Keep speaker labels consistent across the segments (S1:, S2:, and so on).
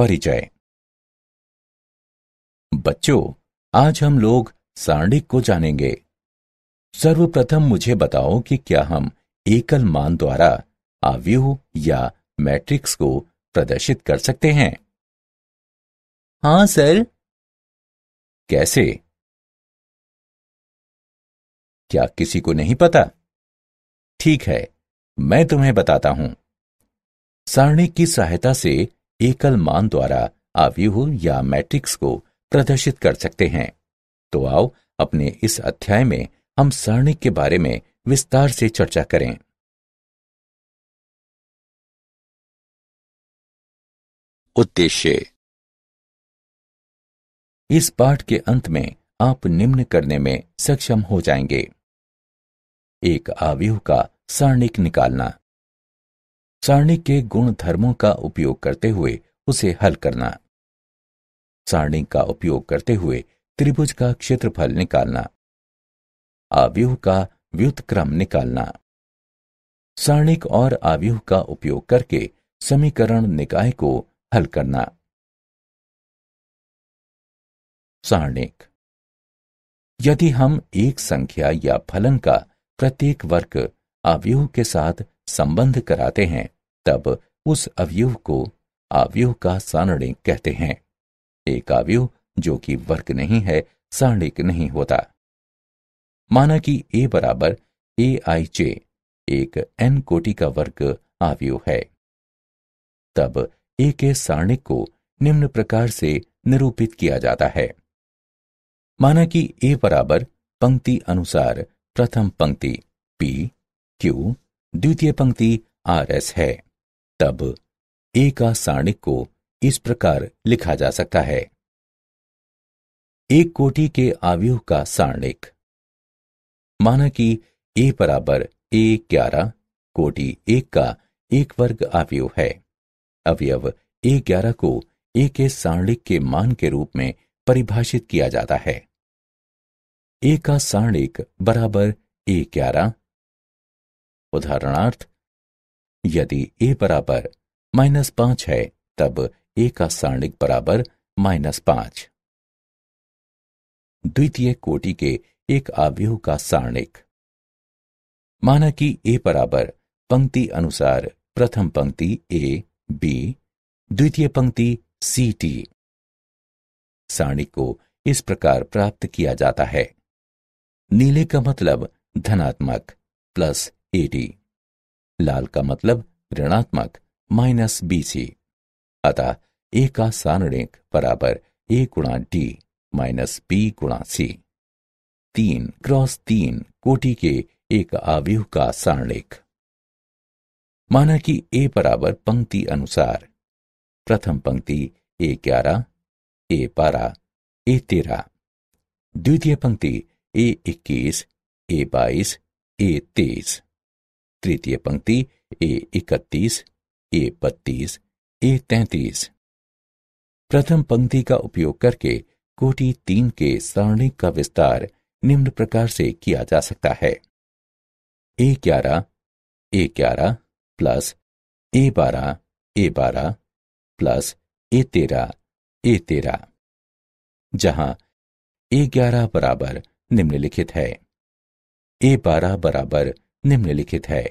S1: परिचय बच्चों आज हम लोग सारणिक को जानेंगे सर्वप्रथम मुझे बताओ कि क्या हम एकल मान द्वारा आव्यूह या मैट्रिक्स को प्रदर्शित कर सकते
S2: हैं हां सर कैसे क्या किसी को नहीं पता ठीक है मैं तुम्हें बताता हूं सारणी की सहायता से एकल
S1: मान द्वारा आव्यूह या मैट्रिक्स को प्रदर्शित कर सकते हैं तो आओ
S2: अपने इस अध्याय में हम सारणिक के बारे में विस्तार से चर्चा करें उद्देश्य इस पाठ के अंत में आप
S1: निम्न करने में सक्षम हो जाएंगे एक आव्यूह का सारणिक निकालना सारणी के गुण धर्मों का उपयोग करते हुए उसे हल करना सारणी का उपयोग करते हुए त्रिभुज का क्षेत्रफल निकालना आव्यूह का व्युतक्रम निकालना
S2: सारणिक और आव्यूह का उपयोग करके समीकरण निकाय को हल करना सारणिक यदि हम एक संख्या या फलन का प्रत्येक वर्ग आव्यूह
S1: के साथ संबंध कराते हैं तब उस अवयव को आवयव का सारणिक कहते हैं एक आवयव जो कि वर्ग नहीं है सारणिक नहीं होता माना कि ए बराबर ए आई जे एक एन कोटि का वर्ग आवयव है तब ए के सारणिक को निम्न प्रकार से निरूपित किया जाता है माना कि ए बराबर पंक्ति अनुसार प्रथम पंक्ति पी क्यू द्वितीय पंक्ति आरएस है तब ए का सारणिक को इस प्रकार लिखा जा सकता है एक कोटि के आवयूह का सारणिक माना कि ए बराबर ए ग्यारह कोटि एक का एक वर्ग आवयूह है अवयव ए ग्यारह को ए के सारणिक के मान के रूप में परिभाषित किया जाता है ए का सारणिक बराबर ए ग्यारह उदाहरणार्थ यदि a बराबर माइनस पांच है तब a का सारणिक बराबर माइनस पांच द्वितीय कोटि के एक आव्यूह का सारणिक माना कि a बराबर पंक्ति अनुसार प्रथम पंक्ति a b द्वितीय पंक्ति सी टी सारणिक को इस प्रकार प्राप्त किया जाता है नीले का मतलब धनात्मक प्लस एटी लाल का मतलब ऋणात्मक माइनस बीसी अतः ए का सारणिक बराबर ए गुणा डी माइनस बी गुणा सी तीन क्रॉस तीन कोटि के एक आव्यूह का सारणिक माना कि ए बराबर पंक्ति अनुसार प्रथम पंक्ति ए ग्यारह ए बारह ए तेरह द्वितीय पंक्ति ए इक्कीस ए बाईस ए तेईस तृतीय पंक्ति ए इकतीस ए बत्तीस ए तैतीस प्रथम पंक्ति का उपयोग करके कोटि तीन के सारणिक का विस्तार निम्न प्रकार से किया जा सकता है ए ग्यारह ए ग्यारह प्लस ए बारह ए बारह प्लस ए तेरह ए तेरह जहां ए ग्यारह बराबर निम्नलिखित है ए बारह बराबर निम्नलिखित है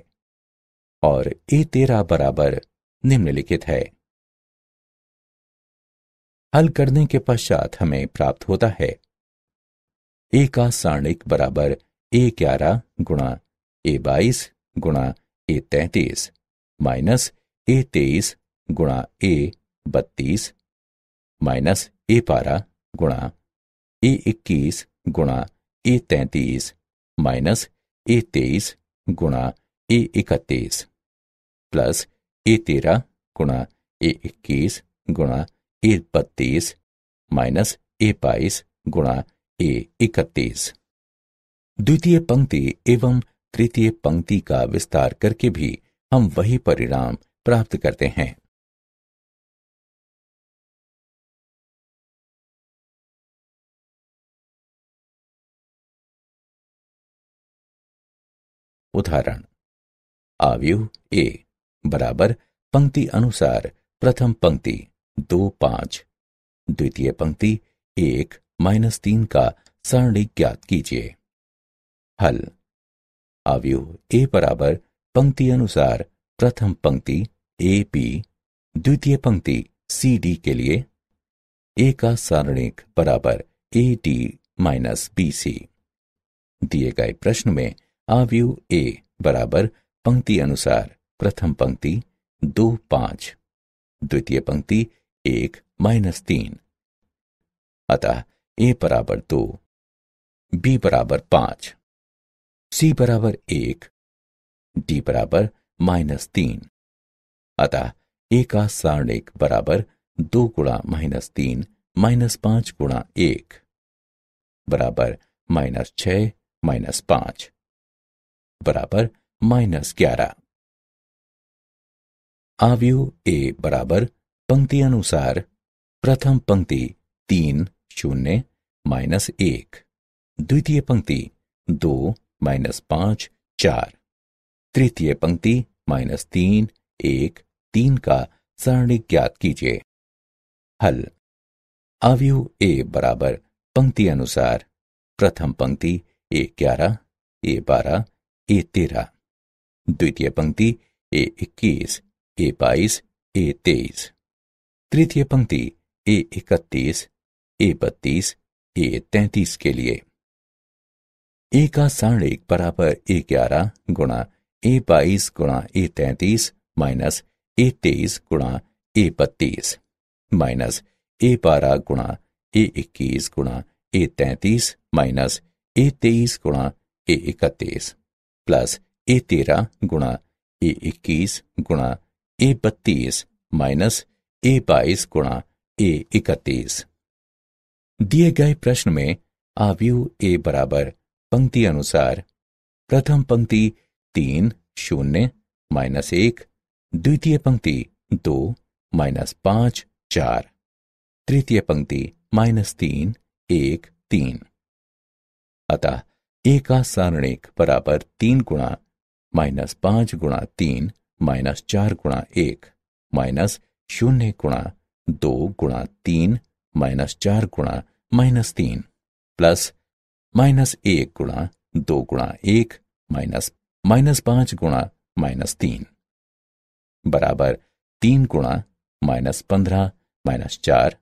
S2: और ए तेरा बराबर निम्नलिखित है हल करने के पश्चात हमें प्राप्त होता है
S1: ए का सारणिक बराबर ए ग्यारह गुणा ए बाईस गुणा ए तैतीस माइनस ए तेईस गुणा ए बत्तीस माइनस ए बारह गुणा ए इक्कीस गुणा ए तैतीस माइनस ए तेईस गुणा ए इकतीस प्लस ए तेरह गुणा ए इक्कीस गुणा ए बत्तीस माइनस ए बाईस गुणा ए इकतीस द्वितीय पंक्ति एवं तृतीय पंक्ति का विस्तार
S2: करके भी हम वही परिणाम प्राप्त करते हैं उदाहरण आव्यूह ए बराबर पंक्ति अनुसार प्रथम पंक्ति
S1: दो पांच द्वितीय पंक्ति एक माइनस तीन का सारणी ज्ञात कीजिए हल आवयु ए बराबर पंक्ति अनुसार प्रथम पंक्ति ए पी द्वितीय पंक्ति सी डी के लिए ए का सारणिक बराबर A D minus B C दिए गए प्रश्न में आव्यू ए बराबर पंक्ति अनुसार प्रथम पंक्ति दो पांच द्वितीय पंक्ति
S2: एक माइनस तीन अतः ए बराबर दो बी बराबर पांच सी बराबर एक डी
S1: बराबर माइनस तीन अतः ए का सारणिक बराबर दो गुणा माइनस तीन माइनस पांच गुणा एक बराबर माइनस छ माइनस पांच बराबर माइनस ग्यारह आवयु ए बराबर पंक्ति अनुसार प्रथम पंक्ति तीन शून्य माइनस एक द्वितीय पंक्ति दो माइनस पांच चार तृतीय पंक्ति माइनस तीन एक तीन का सारणी ज्ञात कीजिए हल आवयु ए बराबर पंक्ति अनुसार प्रथम पंक्ति ए ग्यारह ए बारह ए तेरह द्वितीय पंक्ति ए इक्कीस ए बाईस ए तेईस तृतीय पंक्ति ए इकतीस ए बत्तीस ए तैतीस के लिए ए का एक बराबर ए ग्यारह गुणा ए बाईस गुणा ए तैतीस माइनस ए तेईस गुणा ए बत्तीस माइनस ए बारह गुणा ए इक्कीस गुणा ए तैतीस माइनस ए तेईस गुणा ए इकतीस प्लस ए तेरह गुणा ए इक्कीस गुणा ए बत्तीस माइनस ए बाईस गुणा ए इकतीस दिए गए प्रश्न में आव्यू ए बराबर पंक्ति अनुसार प्रथम पंक्ति तीन शून्य माइनस एक द्वितीय पंक्ति दो माइनस पांच चार तृतीय पंक्ति माइनस तीन एक तीन अतः ए का सारणिक बराबर तीन गुणा माइनस पांच गुणा तीन माइनस चार गुणा एक माइनस शून्य गुणा दो गुणा तीन माइनस चार गुणा माइनस तीन प्लस माइनस एक गुणा दो गुणा एक माइनस माइनस पांच गुणा माइनस तीन बराबर तीन गुणा माइनस पंद्रह माइनस चार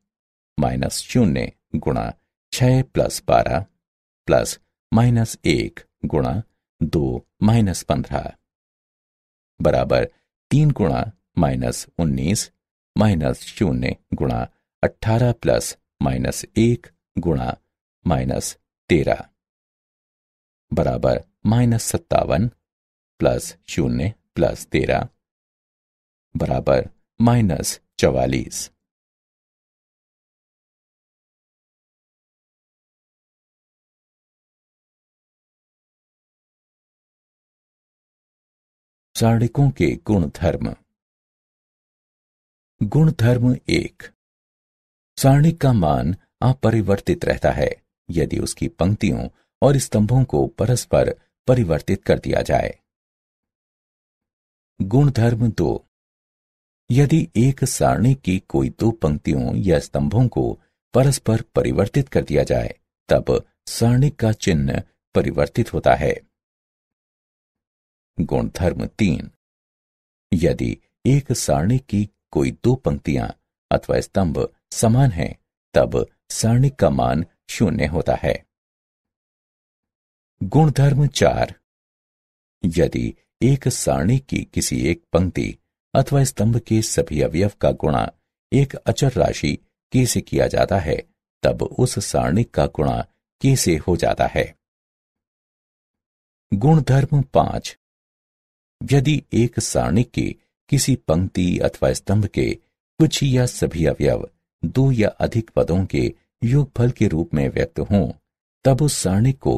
S1: माइनस शून्य गुणा छ प्लस बारह प्लस माइनस एक गुणा दो माइनस पंद्रह बराबर तीन गुणा माइनस उन्नीस माइनस शून्य गुणा अठारह प्लस माइनस एक गुणा माइनस तेरह बराबर माइनस सत्तावन प्लस शून्य
S2: प्लस तेरह बराबर माइनस चवालीस चाणकों के गुणधर्म धर्म एक
S1: चाणिक का मान अपरिवर्तित रहता है यदि उसकी पंक्तियों और स्तंभों को परस्पर परिवर्तित कर दिया जाए गुणधर्म दो यदि एक सारणी की कोई दो पंक्तियों या स्तंभों को परस्पर परिवर्तित कर दिया जाए तब सारणी का चिन्ह परिवर्तित होता है गुणधर्म तीन यदि एक सारणी की कोई दो पंक्तियां अथवा स्तंभ समान हैं, तब सारणी का मान शून्य होता है गुणधर्म चार यदि एक सारणी की किसी एक पंक्ति अथवा स्तंभ के सभी अवयव का गुणा एक अचर राशि के से किया जाता है तब उस सारणी का गुणा के से हो जाता है गुणधर्म पांच यदि एक सारणिक के किसी पंक्ति अथवा स्तंभ के कुछ या सभी अवयव दो या अधिक पदों के योगफल के रूप में व्यक्त हों तब उस सारणिक को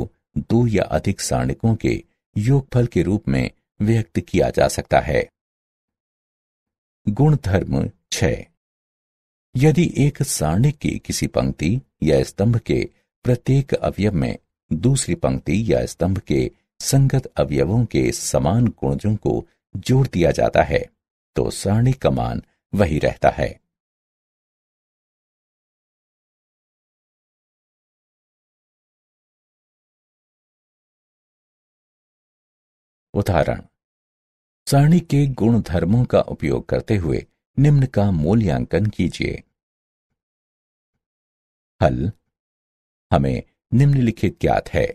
S1: दो या अधिक सारणिकों के योगफल के रूप में व्यक्त किया जा सकता है गुण धर्म छ यदि एक सारणिक की किसी पंक्ति या स्तंभ के प्रत्येक अवयव में दूसरी पंक्ति या स्तंभ के संगत अवयवों के समान गुणजों को
S2: जोड़ दिया जाता है तो सारणी का मान वही रहता है उदाहरण सारणी के गुण धर्मों का उपयोग करते हुए निम्न का मूल्यांकन कीजिए हल हमें निम्नलिखित ज्ञात है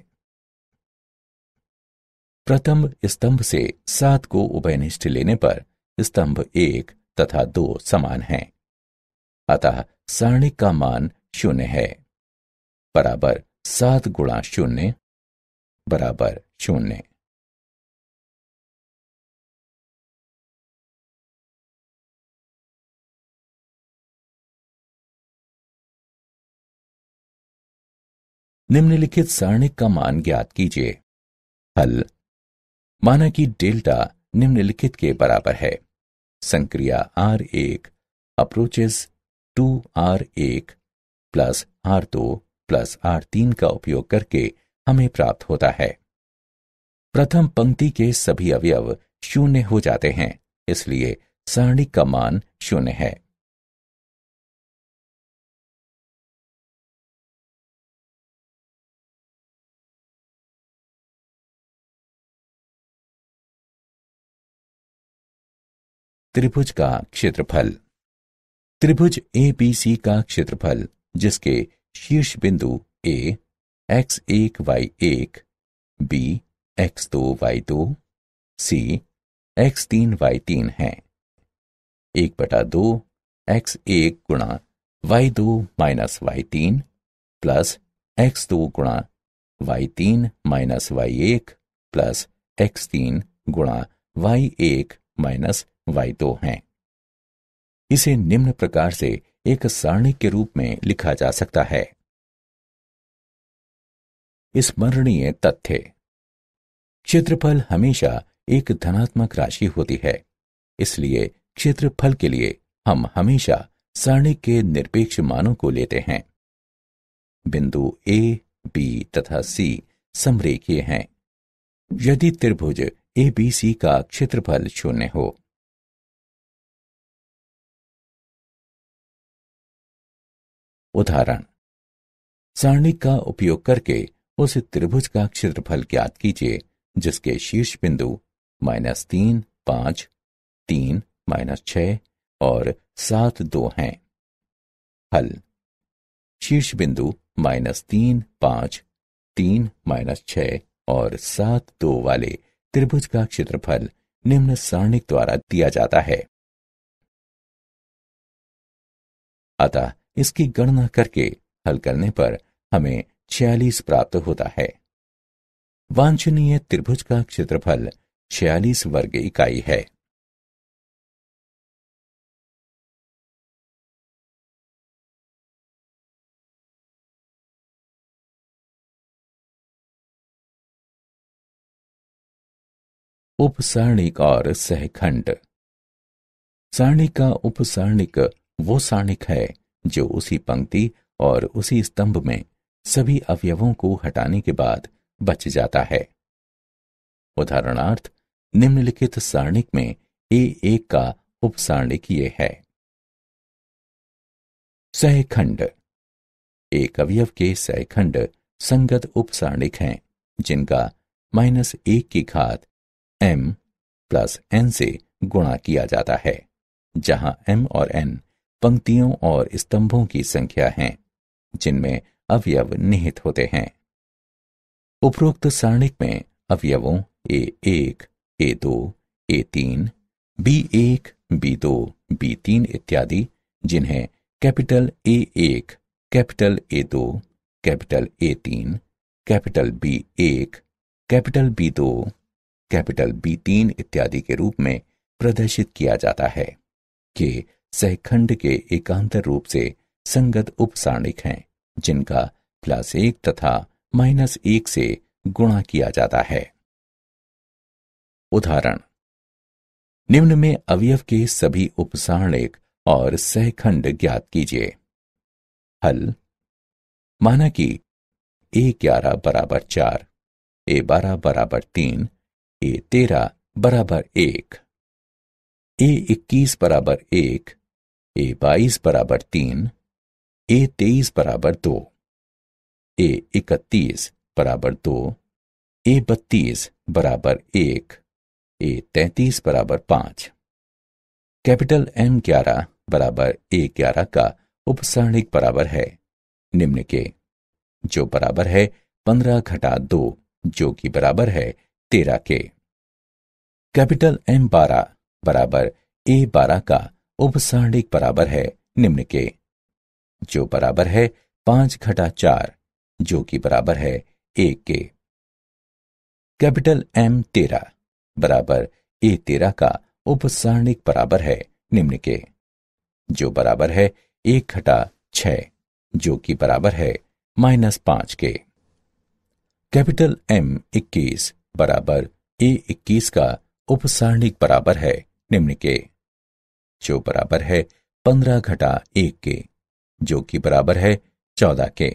S2: प्रथम स्तंभ से सात को
S1: उभयनिष्ठ लेने पर स्तंभ एक तथा दो समान है अतः
S2: सारणिक का मान शून्य है बराबर सात गुणा शून्य बराबर शून्य निम्नलिखित सारणिक का मान ज्ञात कीजिए हल माना कि डेल्टा निम्नलिखित
S1: के बराबर है संक्रिया आर एक अप्रोचेस टू आर एक प्लस आर दो प्लस आर तीन का उपयोग करके हमें प्राप्त होता है प्रथम पंक्ति के सभी अवयव शून्य हो
S2: जाते हैं इसलिए सारणी का मान शून्य है त्रिभुज का क्षेत्रफल त्रिभुज ए बी
S1: सी का क्षेत्रफल जिसके शीर्ष बिंदु ए एक्स एक वाई एक बी एक्स दो वाई दो सी एक्स तीन वाई तीन है एक बटा दो एक्स एक गुणा वाई दो माइनस वाई तीन प्लस एक्स दो गुणा वाई तीन माइनस वाई एक प्लस एक्स तीन गुणा वाई एक माइनस वाई दो है इसे निम्न प्रकार से एक सारणी के रूप में लिखा जा सकता है स्मरणीय तथ्य क्षेत्रफल हमेशा एक धनात्मक राशि होती है इसलिए क्षेत्रफल के लिए हम हमेशा सारणी के निरपेक्ष मानों को लेते हैं बिंदु ए बी तथा सी
S2: समरेखीय हैं यदि त्रिभुज एबीसी का क्षेत्रफल शून्य हो उदाहरण सारणिक का उपयोग करके उस
S1: त्रिभुज का क्षेत्रफल ज्ञात कीजिए जिसके शीर्ष बिंदु माइनस तीन पांच तीन माइनस छ और सात दो हैं हल शीर्ष बिंदु माइनस तीन पांच तीन माइनस छ और सात दो वाले त्रिभुज का क्षेत्रफल निम्न सारणिक द्वारा दिया जाता है अतः इसकी गणना करके हल करने पर हमें छियालीस प्राप्त होता है
S2: वांछनीय त्रिभुज का क्षेत्रफल छियालीस वर्ग इकाई है उपसारणिक और सहखंड सारणिक का उपसारणिक वो सारणिक है
S1: जो उसी पंक्ति और उसी स्तंभ में सभी अवयवों को हटाने के बाद
S2: बच जाता है उदाहरणार्थ निम्नलिखित सारणिक में ए एक का उपसारणिक ये है
S1: सहखंड एक अवयव के सहखंड संगत उपसारणिक हैं जिनका माइनस एक की घात एम प्लस एन से गुणा किया जाता है जहां एम और एन पंक्तियों और स्तंभों की संख्या हैं जिनमें अवयव निहित होते हैं उपरोक्त सारणिक में अवयवों ए एक ए दो ए तीन बी एक बी दो बी तीन इत्यादि जिन्हें कैपिटल ए एक कैपिटल ए दो कैपिटल ए तीन कैपिटल बी एक कैपिटल बी दो कैपिटल बी तीन इत्यादि के रूप में प्रदर्शित किया जाता है के सहखंड के एकांतर रूप से संगत उपसारणिक हैं जिनका प्लस एक तथा माइनस एक से गुणा किया जाता है उदाहरण निम्न में अवयव के सभी उपसारणिक और सहखंड ज्ञात कीजिए हल माना कि ए ग्यारह बराबर चार ए बारह बराबर तीन ए तेरह बराबर एक ए इक्कीस बराबर एक ए बाईस बराबर तीन ए तेईस बराबर दो ए इकतीस बराबर दो ए बत्तीस बराबर एक ए तैतीस बराबर पांच कैपिटल एम ग्यारह बराबर ए ग्यारह का उपसरणिक बराबर है निम्न के जो बराबर है पंद्रह घटा दो जो कि बराबर है तेरह के कैपिटल एम बारह बराबर ए बारह का उपसारणिक बराबर है निम्न के जो बराबर है पांच घटा चार जो कि बराबर है एक के कैपिटल एम तेरह बराबर ए तेरह का उपसारणिक बराबर है निम्न के जो बराबर है एक घटा छ जो कि बराबर है माइनस पांच के कैपिटल एम इक्कीस बराबर ए इक्कीस का उपसारणिक बराबर है निम्न के जो बराबर है पंद्रह घटा एक के जो कि बराबर है चौदह के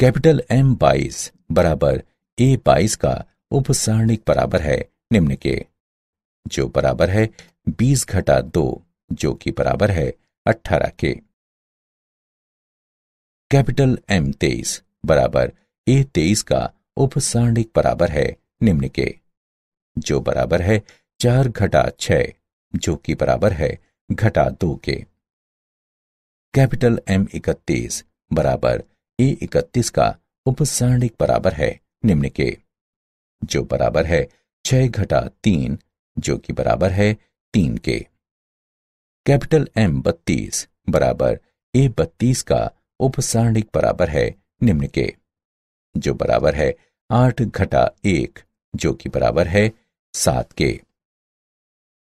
S1: कैपिटल एम बाईस बराबर ए बाईस का उपसारणिक बराबर है निम्न के जो बराबर है बीस घटा दो जो कि बराबर है अठारह के कैपिटल एम तेईस बराबर ए तेईस का उपसारणिक बराबर है निम्न के जो बराबर है चार घटा छ जो कि बराबर है घटा दो के कैपिटल एम इकतीस बराबर ए इकतीस का उपसारणिक बराबर है निम्न के जो बराबर है छह घटा तीन जो कि बराबर है तीन के कैपिटल एम बत्तीस बराबर ए बत्तीस का उपसारणिक बराबर है निम्न के जो बराबर है आठ घटा एक जो कि बराबर है सात के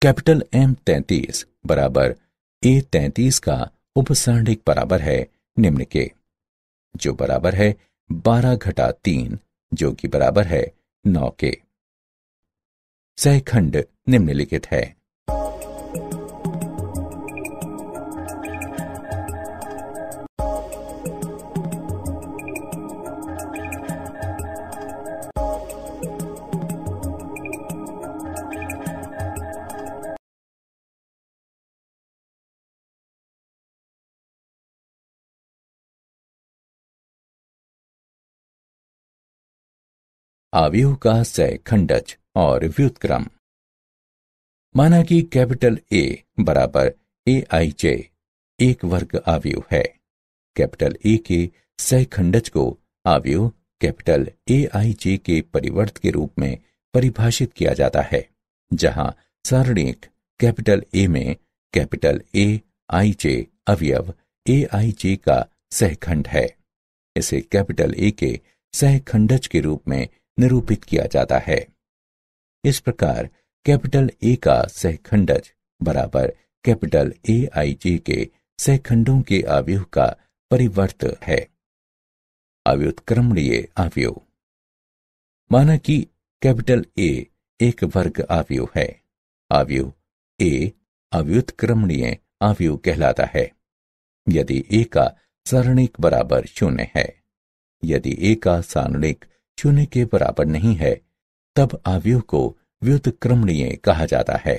S1: कैपिटल एम तैतीस बराबर ए तैतीस का उपसर्णिक बराबर है निम्न के जो बराबर है बारह घटा तीन जो कि बराबर है नौ के सहखंड निम्नलिखित है
S2: आवयु का सय खंडज और व्युतक्रम
S1: माना कि कैपिटल ए बराबर ए आई जे एक वर्ग आवयु है कैपिटल ए के सह खंडज को आवयु कैपिटल ए आई जे के परिवर्त के रूप में परिभाषित किया जाता है जहां सारणिक कैपिटल ए में कैपिटल ए आई जे अवयव ए आई जे का सहखंड है इसे कैपिटल ए के सहखंडज के रूप में निरूपित किया जाता है इस प्रकार कैपिटल ए का सहखंडज बराबर कैपिटल ए आई जे के सहखंडों के आवयु का परिवर्त है अव्युत्क्रमणीय आवयु माना कि कैपिटल ए एक वर्ग आवयु है आवयु ए अव्युत्क्रमणीय आवयु कहलाता है यदि ए का सारणिक बराबर शून्य है यदि ए का सारणिक
S2: शून्य के बराबर नहीं है तब आवयव को व्युतक्रमणीय कहा जाता है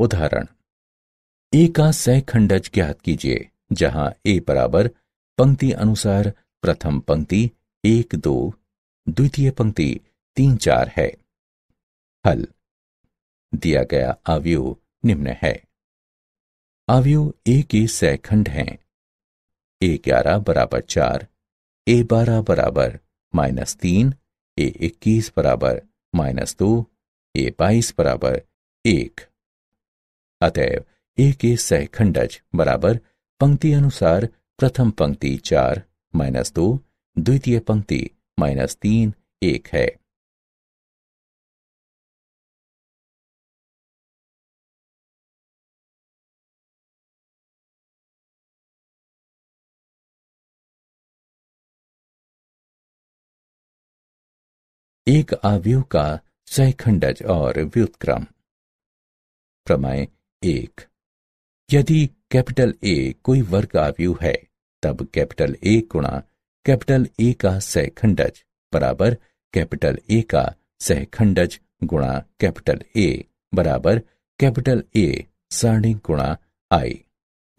S2: उदाहरण ए का सह खंडज ज्ञात कीजिए जहां ए बराबर पंक्ति अनुसार प्रथम
S1: पंक्ति एक दो द्वितीय पंक्ति तीन चार है फल दिया गया आवयु निम्न है आवयु ए के सैखंड हैं ए ग्यारह बराबर चार ए बारह बराबर माइनस तीन ए इक्कीस बराबर माइनस दो ए बाईस बराबर एक अतएव ए के सहखंडज बराबर पंक्ति अनुसार प्रथम पंक्ति चार माइनस दो
S2: द्वितीय पंक्ति माइनस तीन एक है एक आवयु का सहखंडज और व्युत्क्रम प्रमेय एक यदि
S1: कैपिटल ए कोई वर्ग आवयु है तब कैपिटल ए गुणा कैपिटल ए का सैखंडज बराबर कैपिटल ए का सहखंडज गुणा कैपिटल ए बराबर कैपिटल ए सारणी गुणा आई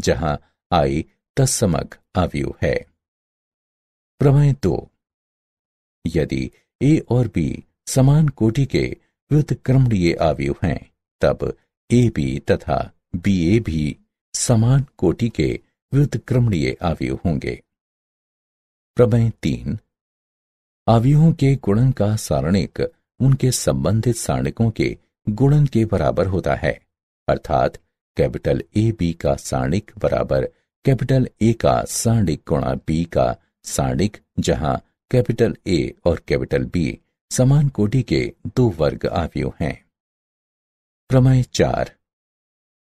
S1: जहां आई तत्समक आवयु है प्रमेय दो यदि ए और बी समान कोटि के क्रमणीय आवयु हैं तब ए बी तथा बी ए भी समान कोटि के क्रमणीय आवयु होंगे प्रमेय तीन आवयों के गुणन का सारणिक उनके संबंधित सारणिकों के गुणन के बराबर होता है अर्थात कैपिटल ए बी का सारणिक बराबर कैपिटल ए का सारणिक गुणा बी का सारणिक जहां कैपिटल ए और कैपिटल बी समान कोटि के दो वर्ग आवयु हैं प्रमेय चार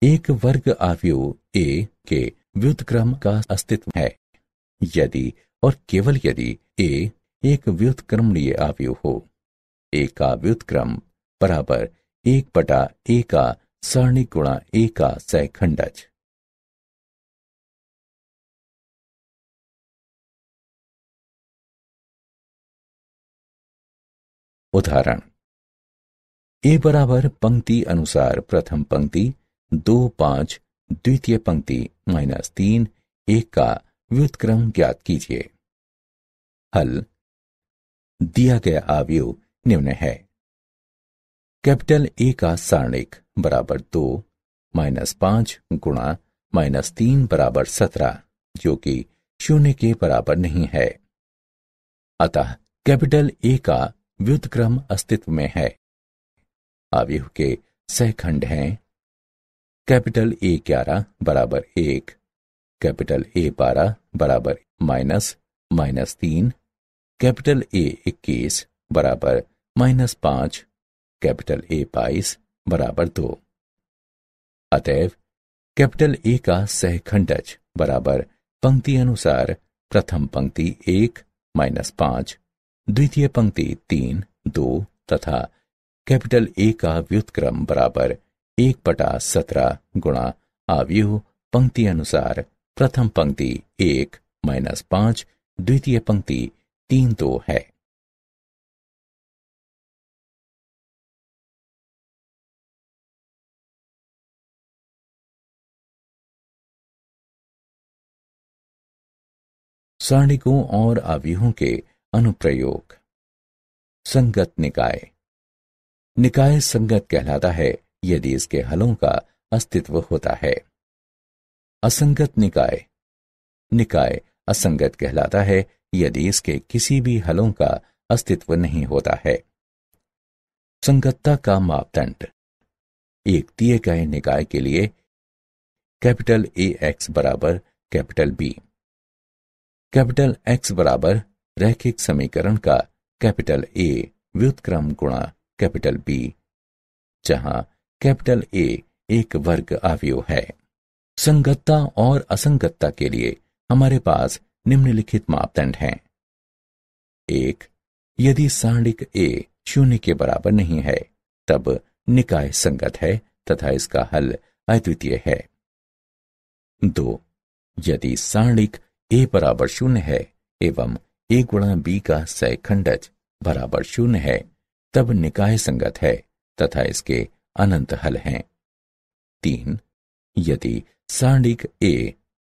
S1: एक वर्ग आवयु ए के व्युतक्रम का अस्तित्व है यदि और केवल यदि ए एक व्युतक्रमणीय आवयु हो ए का व्युतक्रम बराबर
S2: एक बटा ए का सरणी गुणा ए का सैखंडज उदाहरण ए बराबर पंक्ति अनुसार प्रथम पंक्ति दो पांच द्वितीय पंक्ति माइनस तीन एक का व्युतक्रम ज्ञात कीजिए हल दिया गया आवयु निम्न है
S1: कैपिटल ए का सारणिक बराबर दो माइनस पांच गुणा माइनस तीन बराबर सत्रह जो कि शून्य के बराबर नहीं है अतः कैपिटल ए का व्युतक्रम अस्तित्व में है आवयु के सहखंड हैं कैपिटल ए ग्यारह बराबर एक कैपिटल ए बारह बराबर माइनस माइनस तीन कैपिटल ए इक्कीस बराबर माइनस पांच कैपिटल ए बाईस बराबर दो अतएव कैपिटल ए का सहखंडज बराबर पंक्ति अनुसार प्रथम पंक्ति एक माइनस पांच द्वितीय पंक्ति तीन दो तथा कैपिटल ए का व्युतक्रम बराबर एक पटा सत्रह गुणा आवयूह पंक्ति
S2: अनुसार प्रथम पंक्ति एक माइनस पांच द्वितीय पंक्ति तीन दो तो है सारणिकों और आवयुहों के अनुप्रयोग संगत निकाय निकाय
S1: संगत कहलाता है यदि इसके हलों का अस्तित्व होता है असंगत निकाय निकाय असंगत कहलाता है यदि इसके किसी भी हलों का अस्तित्व नहीं होता है संगतता का मापदंड एक दिए गए निकाय के लिए कैपिटल ए एक्स बराबर कैपिटल बी कैपिटल एक्स बराबर रैखिक समीकरण का कैपिटल ए व्युतक्रम गुणा कैपिटल बी जहां कैपिटल ए एक वर्ग आवयव है संगतता और असंगतता के लिए हमारे पास निम्नलिखित मापदंड हैं एक यदि सांडिक ए शून्य के बराबर नहीं है तब निकाय संगत है तथा इसका हल अद्वितीय है दो यदि सांडिक ए बराबर शून्य है एवं ए गुणा बी का सैखंडज बराबर शून्य है तब निकाय संगत है तथा इसके अनंत हल हैं तीन यदि सांडिक ए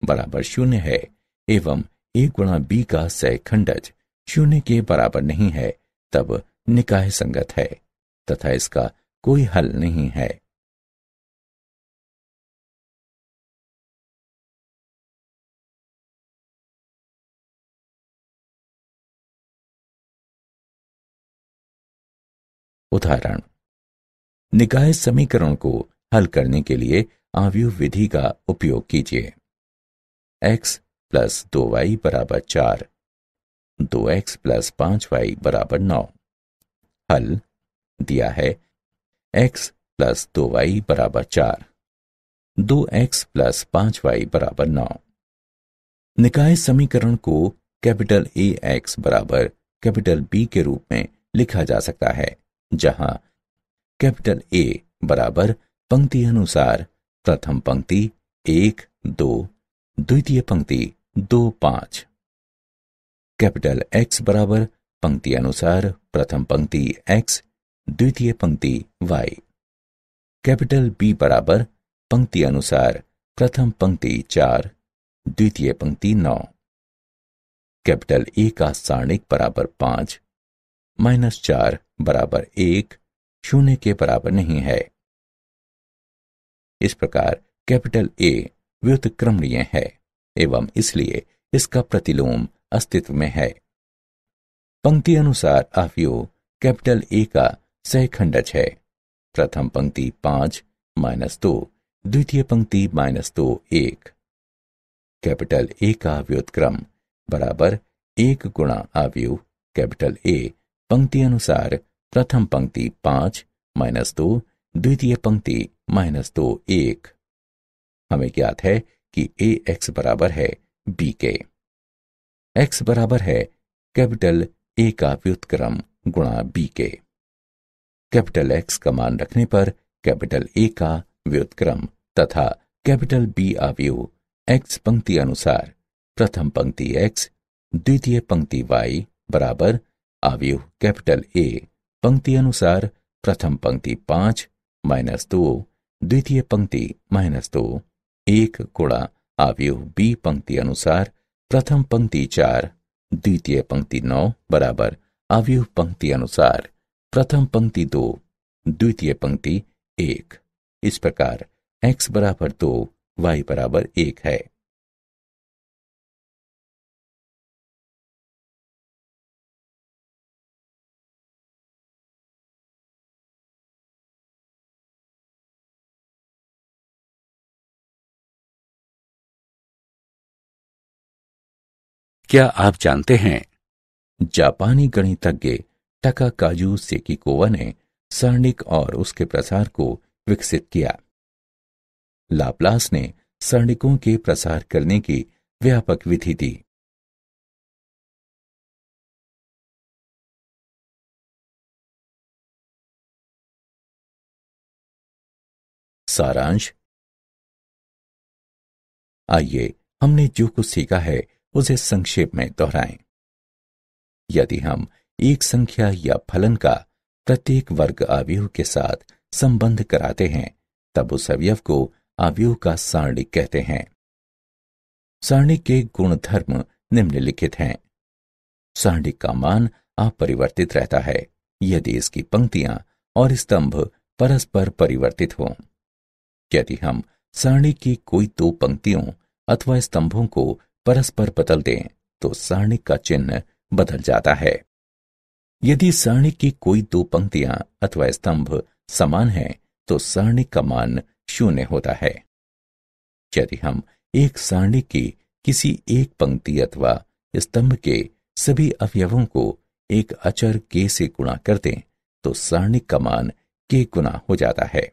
S1: बराबर शून्य है एवं ए गुणा बी का सैखंडज
S2: शून्य के बराबर नहीं है तब निकाय संगत है तथा इसका कोई हल नहीं है उदाहरण निकाय समीकरण को हल करने के लिए आवयु विधि का उपयोग कीजिए
S1: x प्लस दो वाई बराबर चार दो एक्स प्लस पांच वाई बराबर नौ हल दिया है x प्लस दो वाई बराबर चार दो एक्स प्लस पांच वाई बराबर नौ निकाय समीकरण को कैपिटल ए एक्स बराबर कैपिटल बी के रूप में लिखा जा सकता है जहां कैपिटल ए बराबर पंक्ति अनुसार प्रथम पंक्ति एक दो द्वितीय पंक्ति दो पांच कैपिटल एक्स बराबर पंक्ति अनुसार प्रथम पंक्ति एक्स द्वितीय पंक्ति वाई कैपिटल बी बराबर पंक्ति अनुसार प्रथम पंक्ति चार द्वितीय पंक्ति नौ कैपिटल ए का सारणिक बराबर पांच माइनस चार बराबर एक शून्य के बराबर नहीं है इस प्रकार कैपिटल ए व्युतक्रमणीय है एवं इसलिए इसका प्रतिलोम अस्तित्व में है पंक्ति अनुसार अवयव कैपिटल ए का सहखंडज है प्रथम पंक्ति पांच माइनस दो द्वितीय पंक्ति माइनस दो एक कैपिटल ए का व्युतक्रम बराबर एक गुणा अवयव कैपिटल ए पंक्ति अनुसार प्रथम पंक्ति पांच माइनस दो द्वितीय पंक्ति माइनस दो एक हमें ज्ञात है कि ए एक्स बराबर है बी के एक्स बराबर है कैपिटल ए का व्युतक्रम गुणा बी के कैपिटल एक्स का मान रखने पर कैपिटल ए का व्युतक्रम तथा कैपिटल बी आवयु एक्स पंक्ति अनुसार प्रथम पंक्ति एक्स द्वितीय पंक्ति वाई बराबर आव्यूह कैपिटल ए पंक्ति अनुसार प्रथम पंक्ति पांच माइनस दो द्वितीय पंक्ति माइनस दो एक गुणा आव्यूह बी पंक्ति अनुसार प्रथम पंक्ति चार द्वितीय पंक्ति नौ बराबर आव्यूह पंक्ति अनुसार प्रथम पंक्ति दो द्वितीय
S2: पंक्ति एक इस प्रकार x बराबर दो y बराबर एक है क्या आप जानते हैं
S1: जापानी गणितज्ञ टका काजू सेकिकोवा ने सर्णिक और उसके
S2: प्रसार को विकसित किया लाप्लास ने सर्णिकों के प्रसार करने की व्यापक विधि दी सारांश आइए हमने जो कुछ सीखा है उसे संक्षेप में दोहराएं
S1: यदि हम एक संख्या या फलन का प्रत्येक वर्ग अवयव के साथ संबंध कराते हैं तब उस अवयव को अवयव का सारणिक कहते हैं सारणिक के गुणधर्म निम्नलिखित हैं सारणिक का मान अपरिवर्तित रहता है यदि इसकी पंक्तियां और स्तंभ परस्पर परिवर्तित हों यदि हम सारणी की कोई दो पंक्तियों अथवा स्तंभों को परस्पर बदल दें तो सारणिक का चिन्ह बदल जाता है यदि सारणिक की कोई दो पंक्तियां अथवा स्तंभ समान हैं तो सारणिक का मान शून्य होता है यदि हम एक सारणिक की किसी एक पंक्ति अथवा स्तंभ के सभी अवयवों
S2: को एक अचर के से गुणा कर दें तो सारणिक का मान के गुना हो जाता है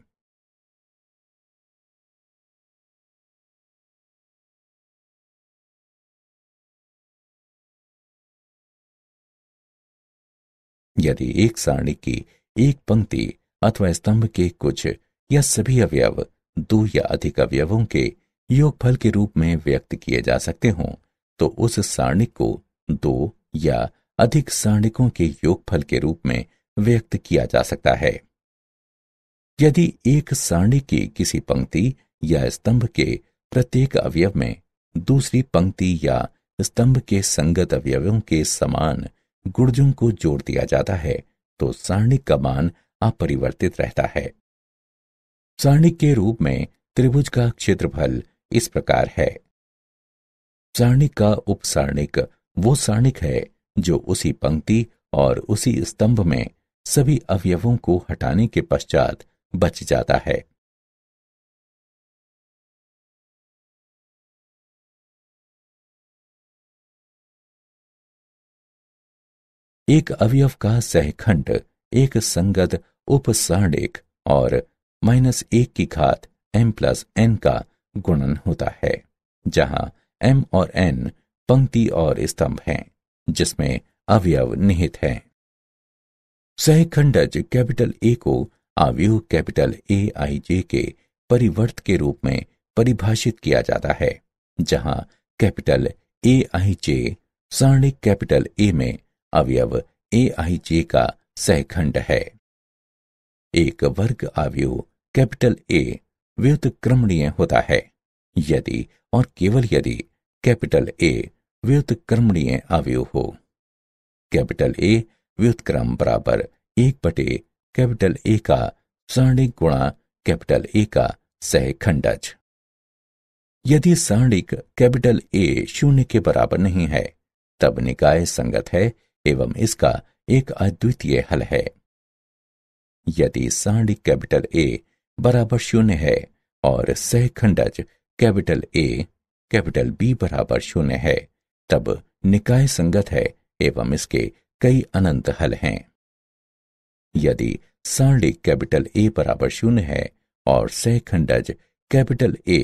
S2: यदि एक सारणी की एक पंक्ति अथवा स्तंभ
S1: के कुछ या सभी अवयव दो या अधिक अवयवों के योगफल के रूप में व्यक्त किए जा सकते हों तो उस सारणिक को दो या अधिक सारणिकों के योगफल के रूप में व्यक्त किया जा सकता है यदि एक सारणी की किसी पंक्ति या स्तंभ के प्रत्येक अवयव में दूसरी पंक्ति या स्तंभ के संगत अवयवों के समान गुर्जों को जोड़ दिया जाता है तो सारणिक का मान अपरिवर्तित रहता है सारणिक के रूप में त्रिभुज का क्षेत्रफल इस प्रकार है सारणिक का उपसारणिक वो सारणिक है जो उसी
S2: पंक्ति और उसी स्तंभ में सभी अवयवों को हटाने के पश्चात बच जाता है एक अवयव का सहखंड एक संगत उपसारणिक
S1: और माइनस एक की घात एम प्लस एन का गुणन होता है जहां एम और एन पंक्ति और स्तंभ हैं जिसमें अवयव निहित है सहखंडज कैपिटल ए को आव्यूह कैपिटल ए आई जे के परिवर्त के रूप में परिभाषित किया जाता है जहां capital A I J सारणिक capital A में अवयव ए आई जे का सहखंड है एक वर्ग अवयव कैपिटल ए व्युतक्रमणीय होता है यदि और केवल यदि कैपिटल ए व्युतक्रमणीय अवयव हो कैपिटल ए व्युतक्रम बराबर एक बटे कैपिटल ए का सर्णिक गुणा कैपिटल ए का सहखंडज यदि सर्णिक कैपिटल ए शून्य के बराबर नहीं है तब निकाय संगत है एवं इसका एक अद्वितीय हल है यदि साणी कैपिटल ए बराबर शून्य है और सहखंडज कैपिटल ए कैपिटल बी बराबर शून्य है तब निकाय संगत है एवं इसके कई अनंत हल हैं यदि सारणी कैपिटल ए बराबर शून्य है और सहखंडज कैपिटल ए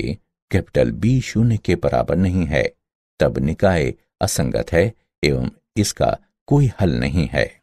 S1: कैपिटल बी शून्य के
S2: बराबर नहीं है तब निकाय असंगत है एवं इसका कोई हल नहीं है